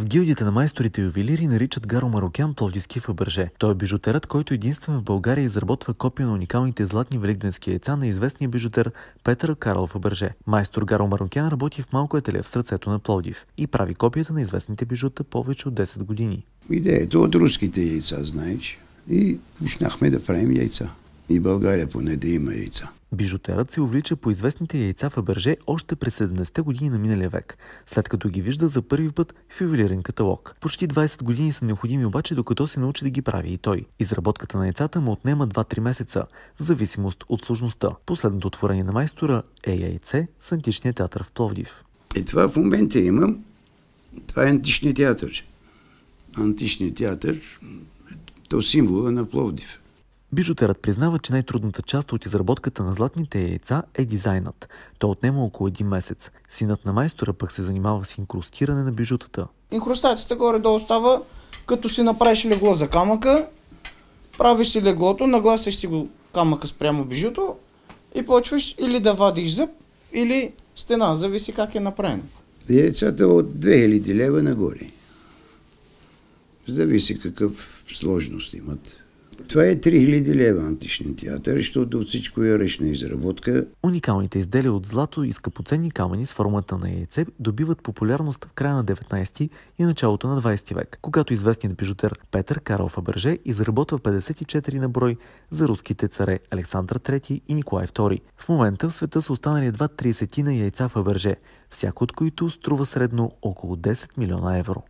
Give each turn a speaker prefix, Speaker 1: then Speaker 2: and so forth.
Speaker 1: В гилдията на майсторите ювелири наричат Гаро Марокян Пловдиски Фаберже. Той е бижутерът, който единствен в България изработва копия на уникалните златни великденски яйца на известния бижутер Петър Карл Фаберже. Майстор Гаро Марокян работи в малко ателие в сърцето на Пловдив и прави копията на известните бижута повече от 10 години.
Speaker 2: Идеята от руските яйца, знаеш, и почнахме да правим яйца. И България поне да има яйца.
Speaker 1: Бижутерът се увлича по известните яйца в Аберже още през 70-те години на миналия век, след като ги вижда за първи път в ювелирен каталог. Почти 20 години са необходими обаче, докато се научи да ги прави и той. Изработката на яйцата му отнема 2-3 месеца, в зависимост от сложността. Последното отворение на майстора е яйце с античния театър в Пловдив.
Speaker 2: Е, това в момента имам. Това е античния театър. Античният театър, е, то символа на
Speaker 1: Пловдив. Бижутерът признава, че най-трудната част от изработката на златните яйца е дизайнът. То отнема около един месец. Синът на майстора пък се занимава с инкрустиране на бижутата.
Speaker 3: Инкрустацията горе-долу става, като си направиш легло за камъка, правиш си леглото, нагласиш си го камъка спрямо бижуто и почваш или да вадиш зъб, или стена, зависи как е направено.
Speaker 2: Яйцата от 2000 лева нагоре. Зависи какъв сложност имат. Това е 3000 лева античен театър, защото всичко е ръчна изработка.
Speaker 1: Уникалните изделия от злато и скъпоценни камъни с формата на яйце добиват популярност в края на 19 и началото на 20 век, когато известният бижутер Петър Карл Фаберже изработва 54 на брой за руските царе Александър III и Николай II. В момента в света са останали едва 30 на яйца Фаберже, всяко от които струва средно около 10 милиона евро.